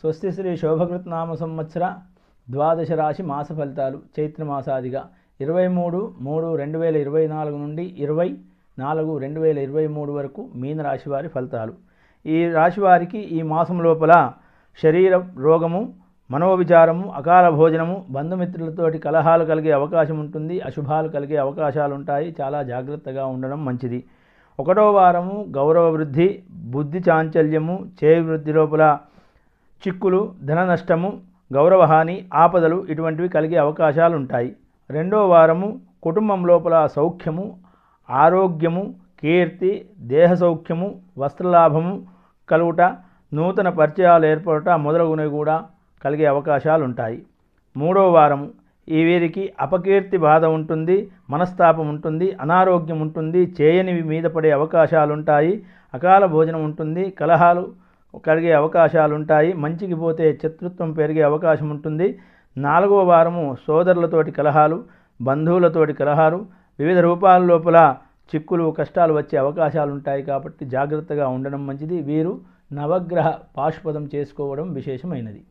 స్వస్తి శ్రీ నామ సంవత్సర ద్వాదశ రాశి మాస ఫలితాలు చైత్రమాసాదిగా ఇరవై మూడు మూడు రెండు వేల ఇరవై నాలుగు నుండి ఇరవై నాలుగు రెండు వేల ఇరవై మూడు వరకు మీనరాశివారి వారి ఫలితాలు ఈ రాశి వారికి ఈ మాసం లోపల శరీర రోగము మనోవిచారము అకాల భోజనము బంధుమిత్రులతోటి కలహాలు కలిగే అవకాశం ఉంటుంది అశుభాలు కలిగే అవకాశాలు ఉంటాయి చాలా జాగ్రత్తగా ఉండడం మంచిది ఒకటో వారము గౌరవ వృద్ధి బుద్ధి చాంచల్యము చేయి వృద్ధి లోపల చిక్కులు ధన నష్టము గౌరవహాని ఆపదలు ఇటువంటివి కలిగే అవకాశాలుంటాయి రెండో వారము కుటుంబం లోపల సౌఖ్యము ఆరోగ్యము కీర్తి దేహ సౌఖ్యము వస్త్రలాభము కలుగుట నూతన పరిచయాలు ఏర్పడట మొదలగునవి కూడా కలిగే అవకాశాలుంటాయి మూడో వారం ఈ వీరికి అపకీర్తి బాధ ఉంటుంది మనస్తాపం ఉంటుంది అనారోగ్యం ఉంటుంది చేయనివి మీద పడే అవకాశాలుంటాయి అకాల భోజనం ఉంటుంది కలహాలు కలిగే అవకాశాలుంటాయి మంచికి పోతే శత్రుత్వం పెరిగే అవకాశం ఉంటుంది నాలుగో వారము సోదరులతోటి కలహాలు బంధువులతోటి కలహాలు వివిధ రూపాల లోపల చిక్కులు కష్టాలు వచ్చే అవకాశాలు ఉంటాయి కాబట్టి జాగ్రత్తగా ఉండడం మంచిది వీరు నవగ్రహ పాశుపదం చేసుకోవడం విశేషమైనది